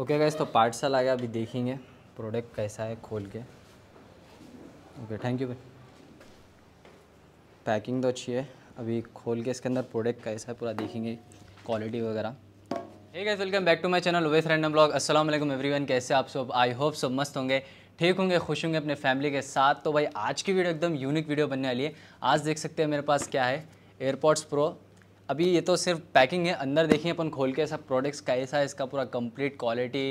okay guys तो parcel आ गया अभी देखेंगे प्रोडक्ट कैसा है खोल के ओके थैंक यू भाई पैकिंग तो अच्छी है अभी खोल के इसके अंदर प्रोडक्ट कैसा है पूरा देखेंगे क्वालिटी वगैरह hey guys welcome back to my channel वेस रैंडम ब्लॉग अस्सलाम वालेकुम एवरीवन कैसे आप सब आई होप सब मस्त होंगे ठीक होंगे खुश होंगे अपने फैमिली के साथ तो भाई आज की वीडियो एकदम यूनिक वीडियो बनने वाली है आज देख सकते हैं मेरे पास क्या है एयरपॉड्स प्रो अभी ये तो सिर्फ पैकिंग है अंदर देखें अपन खोल के सब प्रोडक्ट्स कैसा है इसका पूरा कंप्लीट क्वालिटी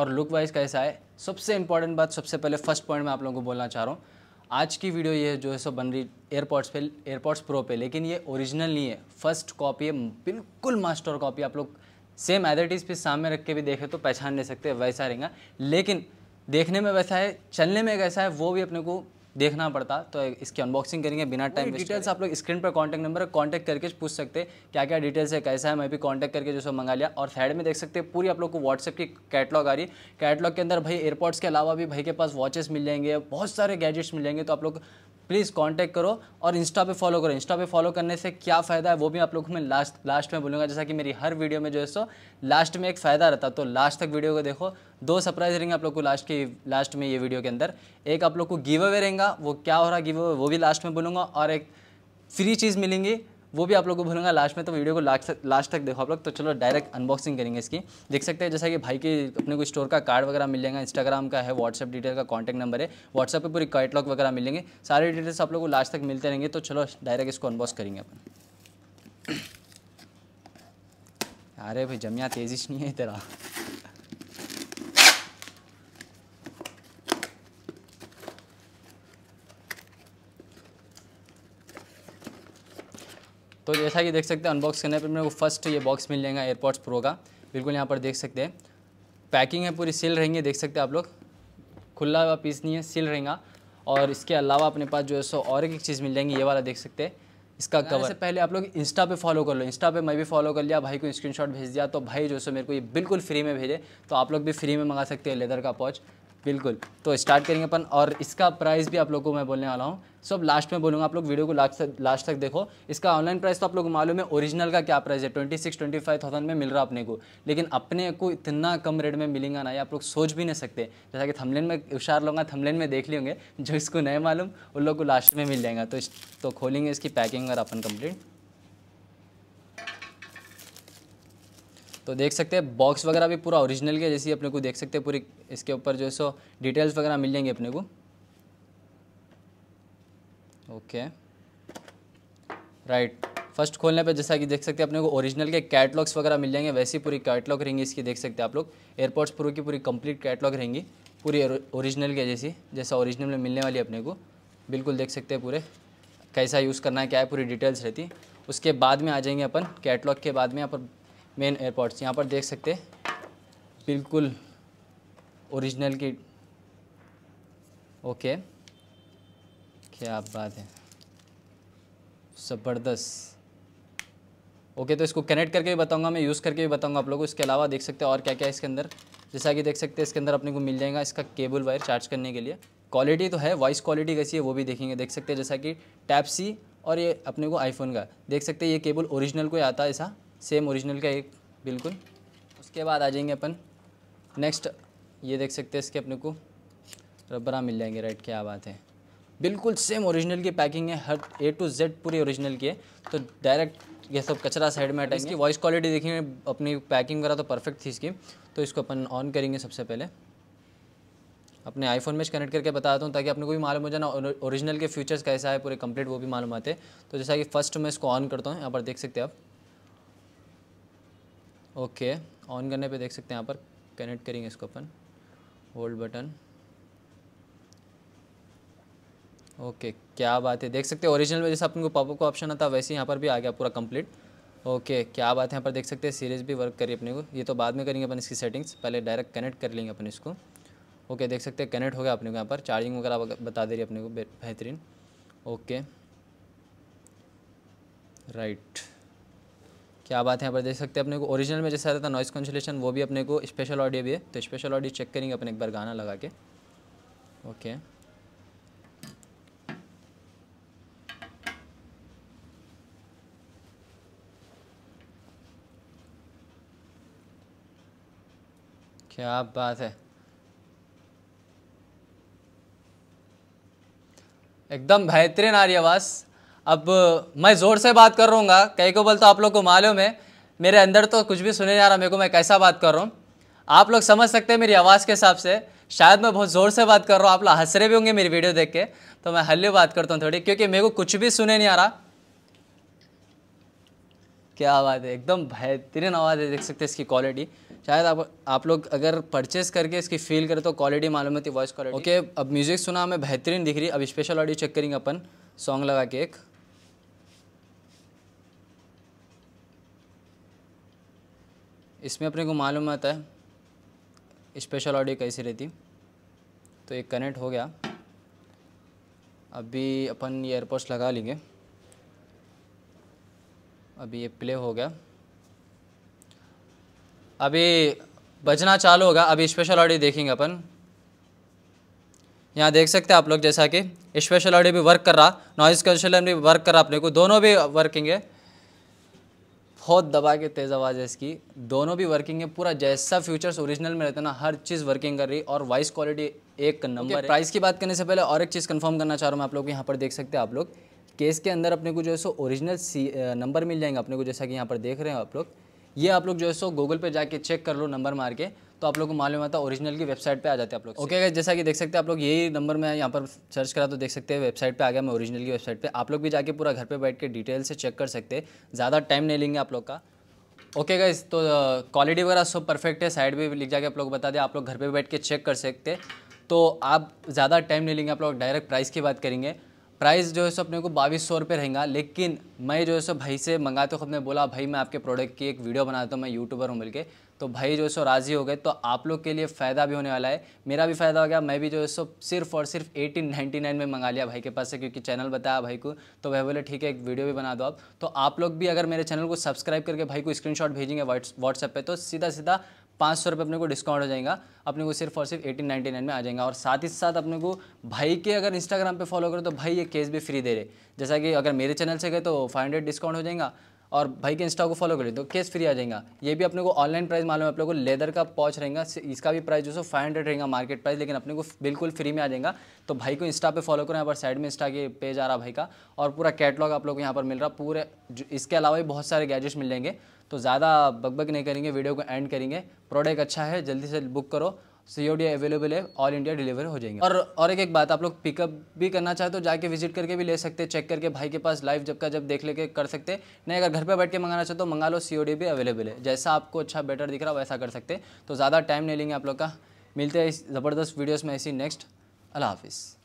और लुक वाइज कैसा है सबसे इंपॉर्टेंट बात सबसे पहले फर्स्ट पॉइंट मैं आप लोगों को बोलना चाह रहा हूँ आज की वीडियो ये जो है सो बन रही एयरपॉड्स पे एयरपॉड्स प्रो पे लेकिन ये ओरिजिनल नहीं है फर्स्ट कॉपी है बिल्कुल मास्टर कॉपी आप लोग सेम एदर पे सामने रख के भी देखें तो पहचान नहीं सकते वैसा रहेगा लेकिन देखने में वैसा है चलने में कैसा है वो भी अपने को देखना पड़ता तो इसकी अनबॉक्सिंग करेंगे बिना टाइम डिटेल्स आप लोग स्क्रीन पर कॉन्टैक्ट नंबर कॉन्टैक्ट करके पूछ सकते हैं क्या क्या डिटेल्स है कैसा है मैं भी कॉन्टैक्ट करके जो सो मंगा लिया और साइड में देख सकते हैं पूरी आप लोग को व्हाट्सएप की कैटलॉग आ रही है कैटलॉग के अंदर भाई एयरपोर्ट्स के अलावा भी भाई के पास वॉचेस मिल जाएंगे बहुत सारे गैजेट्स मिल जाएंगे तो आप लोग प्लीज़ कांटेक्ट करो और इंस्टा पे फॉलो करो इंस्टा पे फॉलो करने से क्या फ़ायदा है वो भी आप लोगों मैं लास्ट लास्ट में बोलूँगा जैसा कि मेरी हर वीडियो में जो है सो लास्ट में एक फ़ायदा रहता तो लास्ट तक वीडियो को देखो दो सरप्राइज रहेंगे आप लोग को लास्ट की लास्ट में ये वीडियो के अंदर एक आप लोग को गिव अवे रहेगा वो क्या हो रहा है गिव अवे वो भी लास्ट में बोलूँगा और एक फ्री चीज़ मिलेंगी वो भी आप लोग को भूलूंगा लास्ट में तो वीडियो को लास्ट लास्ट तक देखो आप लोग तो चलो डायरेक्ट अनबॉक्सिंग करेंगे इसकी देख सकते हैं जैसा कि भाई की अपने को स्टोर का कार्ड वगैरह मिल जाएगा इंस्टाग्राम का है व्हाट्सअप डिटेल का कॉन्टैक्ट नंबर है व्हाट्सअप पर पूरी कैटलॉग वगैरह मिलेंगे सारे डिटेल्स आप लोग को लास्ट तक मिलते रहेंगे तो चलो डायरेक्ट इसको अनबॉक्स करेंगे अपन अरे भाई जमिया तेजी से नहीं है तेरा तो जैसा कि देख सकते हैं अनबॉक्स करने पर मेरे को फर्स्ट ये बॉक्स मिल जाएगा एयरपोर्ट्स प्रो का बिल्कुल यहाँ पर देख सकते हैं पैकिंग है पूरी सील रहेंगे देख सकते हैं आप लोग खुला हुआ पीस नहीं है सील रहेगा और इसके अलावा अपने पास जो है सो और एक चीज़ मिल जाएंगी ये वाला देख सकते हैं इसका कवर से पहले आप लोग इंस्टा पे फॉलो कर लो इंस्टा पे मैं भी फॉलो कर लिया भाई को स्क्रीनशॉट भेज दिया तो भाई जो सो मेरे को ये बिल्कुल फ्री में भेजे तो आप लोग भी फ्री में मंगा सकते हैं लेदर का पॉच बिल्कुल तो स्टार्ट करेंगे अपन और इसका प्राइस भी आप लोगों को मैं बोलने वाला हूँ सो अब लास्ट में बोलूँगा आप लोग वीडियो को लास्ट तक लास्ट तक देखो इसका ऑनलाइन प्राइस तो आप लोग मालूम है ओरिजिनल का क्या प्राइस है twenty six twenty five thousand में मिल रहा अपने को लेकिन अपने को इतना कम रेट में मिलेगा ना ये आप लोग सोच भी नहीं सकते जैसा कि थमलेन में उशार लोग थमलेन में देख लेंगे जो इसको नए मालूम उन लोग को लास्ट में मिल जाएगा तो तो खोलेंगे इसकी पैकिंग और अपन कंप्लीट तो देख सकते हैं बॉक्स वगैरह भी पूरा ओरिजिनल के जैसी अपने को देख सकते हैं पूरी इसके ऊपर जो सो डिटेल्स वगैरह मिल जाएंगे अपने को ओके राइट फर्स्ट खोलने पे जैसा कि देख सकते हैं अपने को ओरिजिनल के कैटलॉग्स वगैरह मिल जाएंगे वैसी पूरी कैटलॉग रहेंगी इसकी देख सकते हैं आप लोग एयरपोर्ट्स प्रो की पूरी कंप्लीट कैटलॉग रहेंगी पूरी ओरिजिनल के जैसी जैसा ओरिजिनल में मिलने वाली अपने को बिल्कुल देख सकते हैं पूरे कैसा यूज़ करना है क्या है पूरी डिटेल्स रहती उसके बाद में आ जाएंगे अपन कैटलॉग के बाद में अपन मेन एयरपोर्ट्स यहाँ पर देख सकते बिल्कुल ओरिजिनल की ओके क्या बात है ज़बरदस्त ओके तो इसको कनेक्ट करके भी बताऊंगा मैं यूज़ करके भी बताऊंगा आप लोगों को इसके अलावा देख सकते हैं और क्या क्या है इसके अंदर जैसा कि देख सकते हैं इसके अंदर अपने को मिल जाएगा इसका केबल वायर चार्ज करने के लिए क्वालिटी तो है वॉइस क्वालिटी कैसी है वो भी देखेंगे देख सकते हैं जैसा कि टैप सी और ये अपने को आईफोन का देख सकते हैं ये केबल ओरिजिनल को आता है ऐसा सेम ओरिजिनल का एक बिल्कुल उसके बाद आ जाएंगे अपन नेक्स्ट ये देख सकते हैं इसके अपने को रबरा मिल जाएंगे राइट क्या बात है बिल्कुल सेम ओरिजिनल की पैकिंग है हर ए टू जेड पूरी ओरिजिनल की है तो डायरेक्ट ये सब कचरा साइड में हटाएंगे इसकी वॉइस क्वालिटी देखेंगे अपनी पैकिंग वगैरह तो परफेक्ट थी इसकी तो इसको अपन ऑन करेंगे सबसे पहले अपने आईफोन में कनेक्ट करके बताता हूँ ताकि अपने को भी मालूम हो जाए ओरिजिनल के फीचर्स कैसा है पूरे कंप्लीट वो भी मालूम आते तो जैसा कि फर्स्ट मैं इसको ऑन करता हूँ यहाँ पर देख सकते हैं आप ओके ऑन करने पे देख सकते हैं यहाँ पर कनेक्ट करेंगे इसको अपन होल्ड बटन ओके क्या बात है देख सकते हैं ओरिजिनल में जैसे अपन को पॉपअप का ऑप्शन आता वैसे यहाँ पर भी आ गया पूरा कंप्लीट ओके क्या बात है यहाँ पर देख सकते हैं सीरीज भी वर्क करी अपने को ये तो बाद में करेंगे अपन इसकी सेटिंग्स पहले डायरेक्ट कनेक्ट कर लेंगे अपन इसको ओके देख सकते हैं कनेक्ट हो गया अपने को यहाँ पर चार्जिंग वगैरह बता दे रही है अपने को बेहतरीन ओके राइट क्या बात है यहाँ पर देख सकते हैं अपने को ओरिजिनल में जैसा आता था नॉइस कंसुलेशन वो भी अपने को स्पेशल ऑडियो भी है तो स्पेशल ऑडियो चेक करेंगे अपने एक बार गाना लगा के ओके क्या बात है एकदम बेहतरीन आ रही आवाज़ अब मैं ज़ोर से बात कर रहूँगा कई को बोल तो आप लोग को मालूम है मेरे अंदर तो कुछ भी सुने जा रहा मेरे को मैं कैसा बात कर रहा हूँ आप लोग समझ सकते हैं मेरी आवाज़ के हिसाब से शायद मैं बहुत ज़ोर से बात कर रहा हूँ आप लोग हंस रहे भी होंगे मेरी वीडियो देख के तो मैं हल्ले बात करता हूँ थोड़ी क्योंकि मेरे को कुछ भी सुने नहीं आ रहा क्या बात है एकदम बेहतरीन आवाज़ है देख सकते हैं इसकी क्वालिटी शायद आप आप लोग अगर परचेस करके इसकी फील करें तो क्वालिटी मालूम होती वॉइस क्वालिटी ओके अब म्यूज़िक सुना हमें बेहतरीन दिख रही अब स्पेशल ऑडियो चेक करेंगे अपन सॉन्ग लगा के एक इसमें अपने को मालूम आता है स्पेशल ऑडियो कैसी रहती तो एक कनेक्ट हो गया अभी अपन ये एयरपोर्ट्स लगा लेंगे अभी ये प्ले हो गया अभी बजना चालू होगा अभी स्पेशल ऑडियो देखेंगे अपन यहाँ देख सकते हैं आप लोग जैसा कि स्पेशल ऑडियो भी वर्क कर रहा नॉइज़ कंसोलन भी वर्क कर रहा अपने को दोनों भी वर्किंग है बहुत दबा के तेज़ आवाज़ है इसकी दोनों भी वर्किंग है पूरा जैसा फ्यूचर्स ओरिजिनल में रहता है ना हर चीज़ वर्किंग कर रही और वॉइस क्वालिटी एक नंबर okay, प्राइस की बात करने से पहले और एक चीज़ कंफर्म करना चाह रहा हूँ आप लोग यहाँ पर देख सकते हैं आप लोग केस के अंदर अपने को जो है सो ओरिजिनल सी नंबर मिल जाएंगे अपने को जैसा कि यहाँ पर देख रहे हैं आप लोग ये आप लोग जो है सो गूगल पर जाके चेक कर लो नंबर मार के तो आप लोग को मालूम आता है ओरिजिनल तो की वेबसाइट पे आ जाते हैं आप लोग ओके okay, जैसा कि देख सकते हैं आप लोग यही नंबर में यहाँ पर सर्च करा तो देख सकते हैं वेबसाइट पे आ गया मैं ओरिजिनल की वेबसाइट पे आप लोग भी जाके पूरा घर पे बैठ के डिटेल से चेक कर सकते हैं ज़्यादा टाइम नहीं लेंगे आप लोग का ओके okay गाइज तो क्वालिटी uh, वगैरह सब परफेक्ट है साइड भी लिख जाके आप लोग बता दें आप लोग घर पर बैठ के चेक कर सकते तो आप ज़्यादा टाइम नहीं लेंगे आप लोग डायरेक्ट प्राइस की बात करेंगे प्राइस जो है सो अपने को बाईस सौ रुपये रहेगा लेकिन मैं जो है सो भाई से मंगाते वक्त अपने बोला भाई मैं आपके प्रोडक्ट की एक वीडियो बनाता हूँ मैं यूट्यूबर हूँ मिलके तो भाई जो है सो राज़ी हो गए तो आप लोग के लिए फ़ायदा भी होने वाला है मेरा भी फ़ायदा हो गया मैं भी जो है सो सिर्फ और सिर्फ एटीन नाइन्टी नाइन में मंगा लिया भाई के पास से क्योंकि चैनल बताया भाई को तो भाई बोले ठीक है एक वीडियो भी बना दो आप तो आप लोग भी अगर मेरे चैनल को सब्सक्राइब करके भाई को स्क्रीन भेजेंगे व्हाट्सएप पर तो सीधा सीधा पाँच सौ रुपये अपने को डिस्काउंट हो जाएगा अपने को सिर्फ और सिर्फ एटीन नाइन्टी नाइन में आ जाएगा और साथ ही साथ अपने को भाई के अगर इंस्टाग्राम पे फॉलो करो तो भाई ये केस भी फ्री दे रहे जैसा कि अगर मेरे चैनल से गए तो फाइव हंड्रेड डिस्काउंट हो जाएगा और भाई के इंस्टा को फॉलो करे तो केस फ्री आ जाएगा ये भी अपने को ऑनलाइन प्राइस मालूम है आप लोग को लेदर का पॉच रहेगा इसका भी प्राइस जो सो फाइव हंड्रेड रहेगा मार्केट प्राइस लेकिन अपने को बिल्कुल फ्री में आ जाएगा तो भाई को इंस्टा पे फॉलो करें यहाँ पर साइड में इंस्टा के पेज आ रहा भाई का और पूरा कैटलॉग आप लोग को यहाँ पर मिल रहा पूरे इसके अलावा भी बहुत सारे गैजेट्स मिल जाएंगे तो ज़्यादा बकबक नहीं करेंगे वीडियो को एंड करेंगे प्रोडक्ट अच्छा है जल्दी से बुक करो सी ओ डी अवेलेबल है ऑल इंडिया डिलीवर हो जाएंगे और और एक एक बात आप लोग पिकअप भी करना चाहते हो तो जाके विजिट करके भी ले सकते हैं चेक करके भाई के पास लाइव जब का जब देख लेके कर सकते नहीं अगर घर पे बैठ के मंगाना चाहते हो तो मंगा लो सी ओ डी भी अवेलेबल है जैसा आपको अच्छा बेटर दिख रहा है वैसा कर सकते तो ज़्यादा टाइम नहीं लेंगे आप लोग का मिलते हैं इस ज़बरदस्त वीडियोज़ में ऐसी नेक्स्ट अला हाफिज़